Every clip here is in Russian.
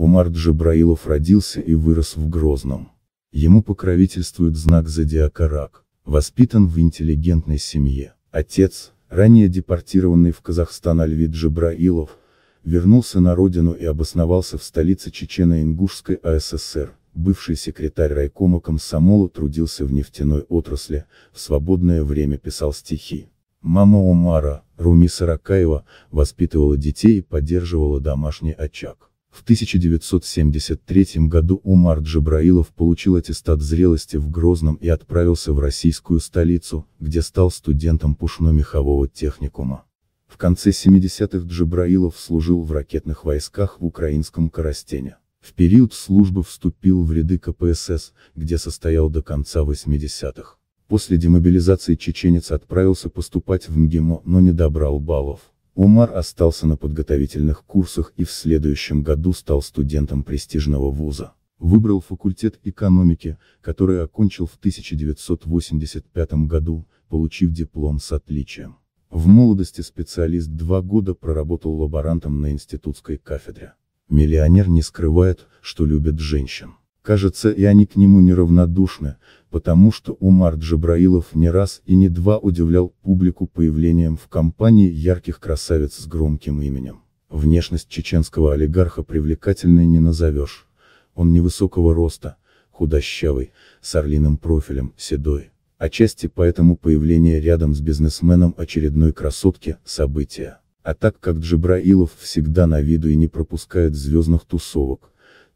Умар Джабраилов родился и вырос в Грозном. Ему покровительствует знак зодиака Рак, воспитан в интеллигентной семье. Отец, ранее депортированный в Казахстан Альвид Джабраилов, вернулся на родину и обосновался в столице Чечено-Ингушской АССР. Бывший секретарь райкома комсомола трудился в нефтяной отрасли, в свободное время писал стихи. Мама Умара, Руми Саракаева, воспитывала детей и поддерживала домашний очаг. В 1973 году Умар Джабраилов получил аттестат зрелости в Грозном и отправился в российскую столицу, где стал студентом пушно-мехового техникума. В конце 70-х Джабраилов служил в ракетных войсках в украинском Карастене. В период службы вступил в ряды КПСС, где состоял до конца 80-х. После демобилизации чеченец отправился поступать в МГИМО, но не добрал баллов. Умар остался на подготовительных курсах и в следующем году стал студентом престижного вуза. Выбрал факультет экономики, который окончил в 1985 году, получив диплом с отличием. В молодости специалист два года проработал лаборантом на институтской кафедре. Миллионер не скрывает, что любит женщин. Кажется, и они к нему неравнодушны, потому что Умар Джабраилов не раз и не два удивлял публику появлением в компании ярких красавиц с громким именем. Внешность чеченского олигарха привлекательной не назовешь. Он невысокого роста, худощавый, с орлиным профилем, седой. Отчасти поэтому появление рядом с бизнесменом очередной красотки – событие. А так как Джибраилов всегда на виду и не пропускает звездных тусовок,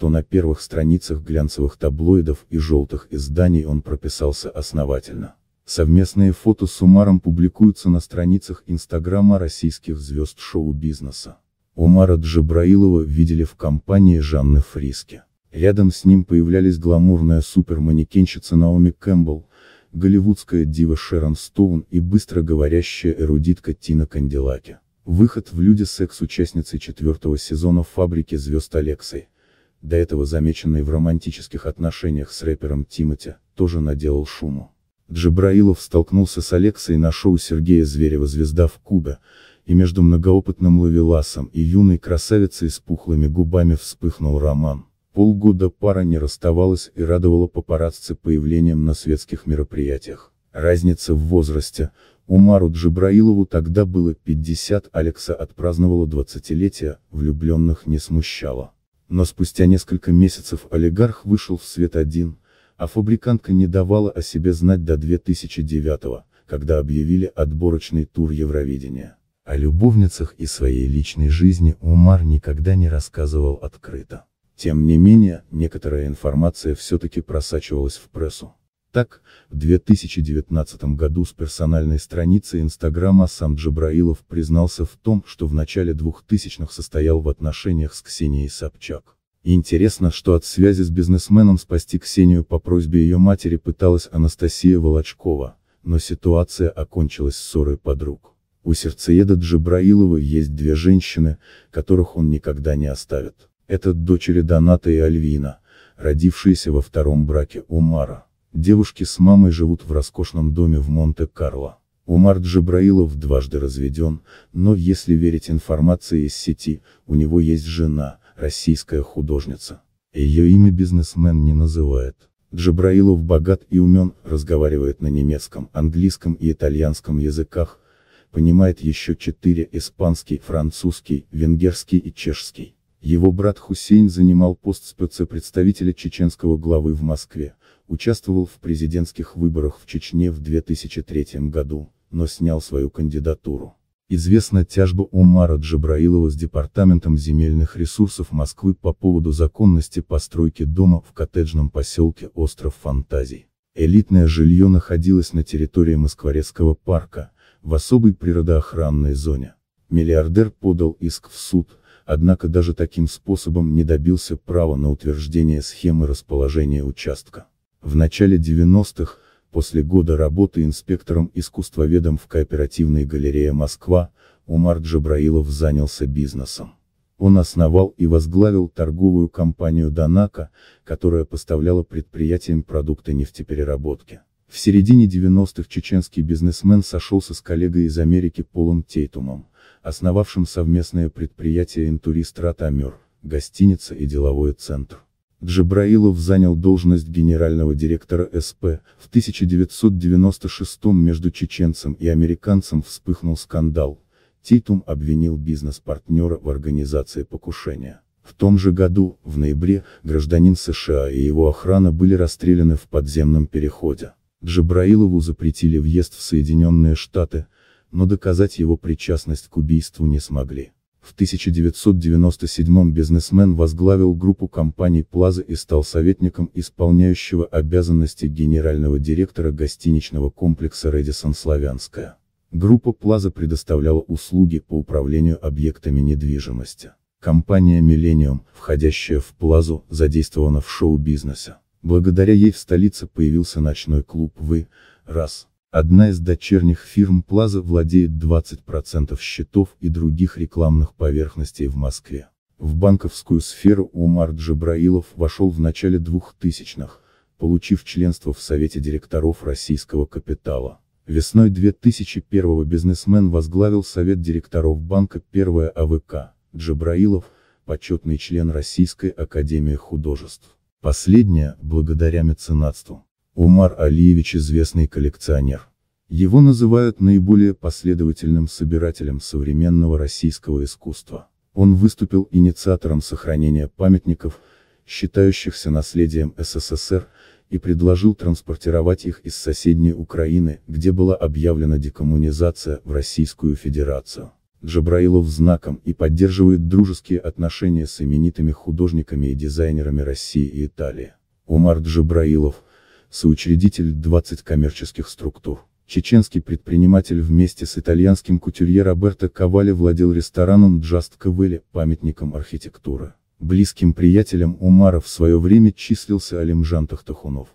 то на первых страницах глянцевых таблоидов и желтых изданий он прописался основательно. Совместные фото с Умаром публикуются на страницах Инстаграма российских звезд шоу-бизнеса. Умара Джабраилова видели в компании Жанны Фриске. Рядом с ним появлялись гламурная суперманекенщица Наоми Кэмпбелл, голливудская дива Шерон Стоун и быстро говорящая эрудитка Тина Канделаки. Выход в «Люди секс» участницы четвертого сезона «Фабрики звезд» Алексой, до этого замеченный в романтических отношениях с рэпером Тимати, тоже наделал шуму. Джабраилов столкнулся с Алексой на шоу Сергея Зверева «Звезда в Кубе», и между многоопытным ловеласом и юной красавицей с пухлыми губами вспыхнул роман. Полгода пара не расставалась и радовала папарацци появлением на светских мероприятиях. Разница в возрасте, Умару Джибраилову тогда было 50, Алекса отпраздновала 20-летие, влюбленных не смущало. Но спустя несколько месяцев олигарх вышел в свет один, а фабрикантка не давала о себе знать до 2009 когда объявили отборочный тур Евровидения. О любовницах и своей личной жизни Умар никогда не рассказывал открыто. Тем не менее, некоторая информация все-таки просачивалась в прессу. Так, в 2019 году с персональной страницы Инстаграма сам Джабраилов признался в том, что в начале 2000-х состоял в отношениях с Ксенией Собчак. интересно, что от связи с бизнесменом спасти Ксению по просьбе ее матери пыталась Анастасия Волочкова, но ситуация окончилась ссорой подруг. У сердцееда Джабраилова есть две женщины, которых он никогда не оставит. Это дочери Доната и Альвина, родившиеся во втором браке Умара. Девушки с мамой живут в роскошном доме в Монте-Карло. Умар Джабраилов дважды разведен, но, если верить информации из сети, у него есть жена, российская художница. Ее имя бизнесмен не называет. Джабраилов богат и умен, разговаривает на немецком, английском и итальянском языках, понимает еще четыре – испанский, французский, венгерский и чешский. Его брат Хусейн занимал пост спецпредставителя чеченского главы в Москве, участвовал в президентских выборах в Чечне в 2003 году, но снял свою кандидатуру. Известна тяжба Умара Джабраилова с Департаментом земельных ресурсов Москвы по поводу законности постройки дома в коттеджном поселке Остров Фантазий. Элитное жилье находилось на территории Москворецкого парка, в особой природоохранной зоне. Миллиардер подал иск в суд, однако даже таким способом не добился права на утверждение схемы расположения участка. В начале 90-х, после года работы инспектором-искусствоведом в кооперативной галерее «Москва», Умар Джабраилов занялся бизнесом. Он основал и возглавил торговую компанию «Донака», которая поставляла предприятиям продукты нефтепереработки. В середине 90-х чеченский бизнесмен сошелся с коллегой из Америки Полом Тейтумом, основавшим совместное предприятие «Интурист Ратамер», гостиница и деловой центр. Джабраилов занял должность генерального директора СП, в 1996 между чеченцем и американцем вспыхнул скандал, Тейтум обвинил бизнес-партнера в организации покушения. В том же году, в ноябре, гражданин США и его охрана были расстреляны в подземном переходе. Джабраилову запретили въезд в Соединенные Штаты, но доказать его причастность к убийству не смогли. В 1997 бизнесмен возглавил группу компаний Плаза и стал советником исполняющего обязанности генерального директора гостиничного комплекса Редисон Славянская. Группа Плаза предоставляла услуги по управлению объектами недвижимости. Компания Millennium, входящая в Плазу, задействована в шоу-бизнесе. Благодаря ей в столице появился ночной клуб «Вы», раз. Одна из дочерних фирм Плаза владеет 20% счетов и других рекламных поверхностей в Москве. В банковскую сферу Умар Джабраилов вошел в начале 2000-х, получив членство в Совете директоров российского капитала. Весной 2001-го бизнесмен возглавил Совет директоров банка «Первая АВК». Джабраилов – почетный член Российской Академии Художеств. Последняя, благодаря меценатству. Умар Алиевич известный коллекционер. Его называют наиболее последовательным собирателем современного российского искусства. Он выступил инициатором сохранения памятников, считающихся наследием СССР, и предложил транспортировать их из соседней Украины, где была объявлена декоммунизация, в Российскую Федерацию. Джабраилов знаком и поддерживает дружеские отношения с именитыми художниками и дизайнерами России и Италии. Умар Джабраилов, соучредитель 20 коммерческих структур. Чеченский предприниматель вместе с итальянским кутюрье Роберто Кавали владел рестораном Джаст Кавели, памятником архитектуры. Близким приятелем Умара в свое время числился Алимжан Тахтахунов,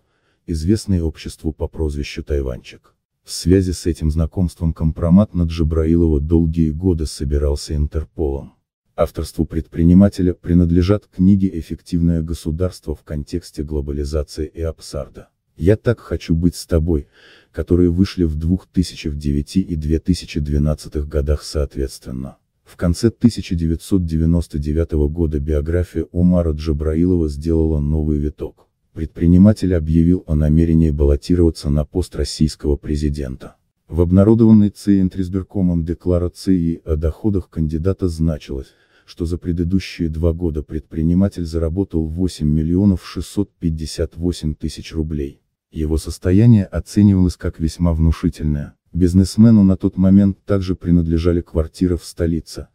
известный обществу по прозвищу Тайванчик. В связи с этим знакомством компромат на Джабраилова долгие годы собирался Интерполом. Авторству предпринимателя принадлежат книги «Эффективное государство в контексте глобализации и абсарда». «Я так хочу быть с тобой», которые вышли в 2009 и 2012 годах соответственно. В конце 1999 года биография Умара Джабраилова сделала новый виток предприниматель объявил о намерении баллотироваться на пост российского президента. В обнародованной центризбиркомом декларации о доходах кандидата значилось, что за предыдущие два года предприниматель заработал 8 миллионов 658 тысяч рублей. Его состояние оценивалось как весьма внушительное. Бизнесмену на тот момент также принадлежали квартира в столице,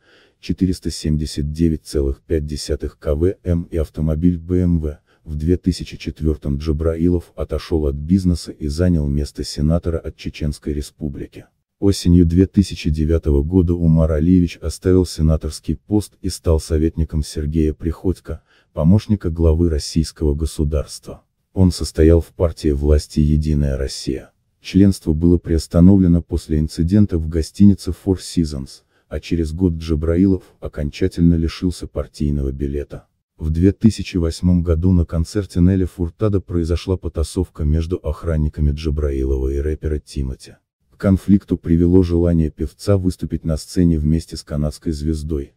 479,5 квм и автомобиль BMW, в 2004-м Джабраилов отошел от бизнеса и занял место сенатора от Чеченской республики. Осенью 2009 года Умар Алиевич оставил сенаторский пост и стал советником Сергея Приходько, помощника главы российского государства. Он состоял в партии власти «Единая Россия». Членство было приостановлено после инцидента в гостинице Four Seasons, а через год Джабраилов окончательно лишился партийного билета. В 2008 году на концерте Нелли Фуртада произошла потасовка между охранниками Джабраилова и рэпера Тимати. К конфликту привело желание певца выступить на сцене вместе с канадской звездой,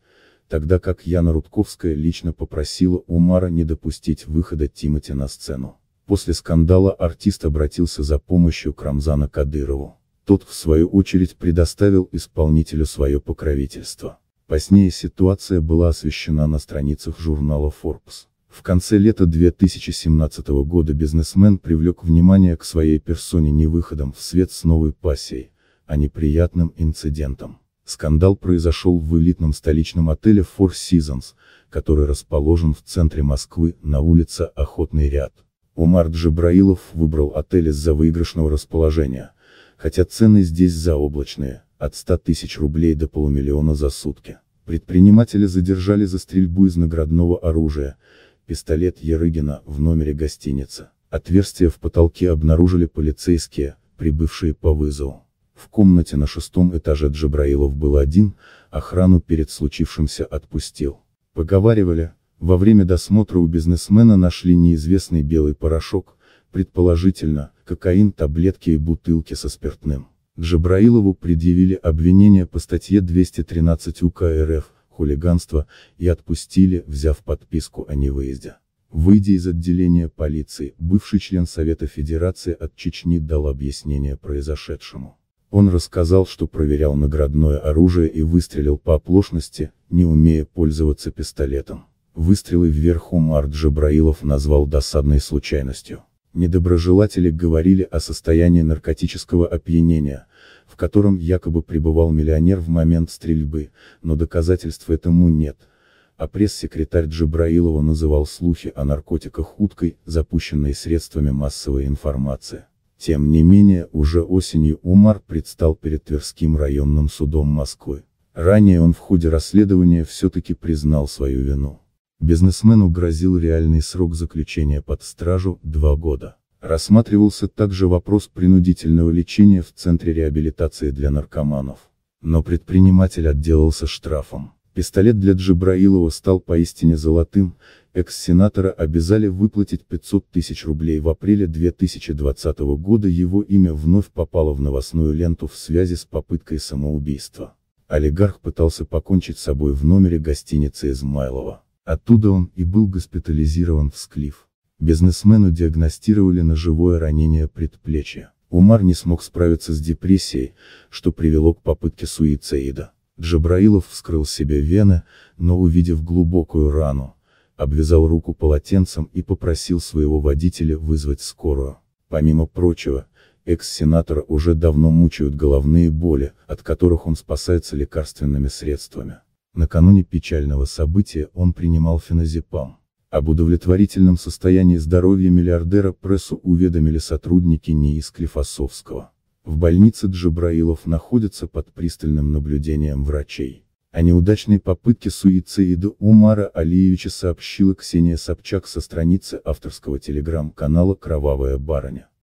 тогда как Яна Рудковская лично попросила Умара не допустить выхода Тимати на сцену. После скандала артист обратился за помощью к Рамзана Кадырову. Тот, в свою очередь, предоставил исполнителю свое покровительство. Позднее ситуация была освещена на страницах журнала Forbes. В конце лета 2017 года бизнесмен привлек внимание к своей персоне не выходом в свет с новой пассией, а неприятным инцидентом. Скандал произошел в элитном столичном отеле Four Seasons, который расположен в центре Москвы, на улице Охотный ряд. Умар Джабраилов выбрал отель из-за выигрышного расположения, хотя цены здесь заоблачные, от 100 тысяч рублей до полумиллиона за сутки. Предпринимателя задержали за стрельбу из наградного оружия, пистолет Ярыгина, в номере гостиницы. Отверстие в потолке обнаружили полицейские, прибывшие по вызову. В комнате на шестом этаже Джабраилов был один, охрану перед случившимся отпустил. Поговаривали, во время досмотра у бизнесмена нашли неизвестный белый порошок, предположительно, кокаин, таблетки и бутылки со спиртным. Джабраилову предъявили обвинение по статье 213 УК РФ «Хулиганство» и отпустили, взяв подписку о невыезде. Выйдя из отделения полиции, бывший член Совета Федерации от Чечни дал объяснение произошедшему. Он рассказал, что проверял наградное оружие и выстрелил по оплошности, не умея пользоваться пистолетом. Выстрелы вверх Умар Джабраилов назвал досадной случайностью. Недоброжелатели говорили о состоянии наркотического опьянения, в котором якобы пребывал миллионер в момент стрельбы, но доказательств этому нет. А пресс-секретарь Джабраилова называл слухи о наркотиках уткой, запущенной средствами массовой информации. Тем не менее, уже осенью Умар предстал перед Тверским районным судом Москвы. Ранее он в ходе расследования все-таки признал свою вину. Бизнесмену грозил реальный срок заключения под стражу – два года. Рассматривался также вопрос принудительного лечения в Центре реабилитации для наркоманов. Но предприниматель отделался штрафом. Пистолет для Джибраилова стал поистине золотым, экс-сенатора обязали выплатить 500 тысяч рублей в апреле 2020 года его имя вновь попало в новостную ленту в связи с попыткой самоубийства. Олигарх пытался покончить с собой в номере гостиницы Измайлова. Оттуда он и был госпитализирован в Склиф. Бизнесмену диагностировали ножевое ранение предплечья. Умар не смог справиться с депрессией, что привело к попытке суицида. Джабраилов вскрыл себе вены, но увидев глубокую рану, обвязал руку полотенцем и попросил своего водителя вызвать скорую. Помимо прочего, экс-сенатора уже давно мучают головные боли, от которых он спасается лекарственными средствами. Накануне печального события он принимал феназепам. Об удовлетворительном состоянии здоровья миллиардера прессу уведомили сотрудники НИИ Склифосовского. В больнице Джабраилов находится под пристальным наблюдением врачей. О неудачной попытке суицида Умара Алиевича сообщила Ксения Собчак со страницы авторского телеграм-канала «Кровавая барыня».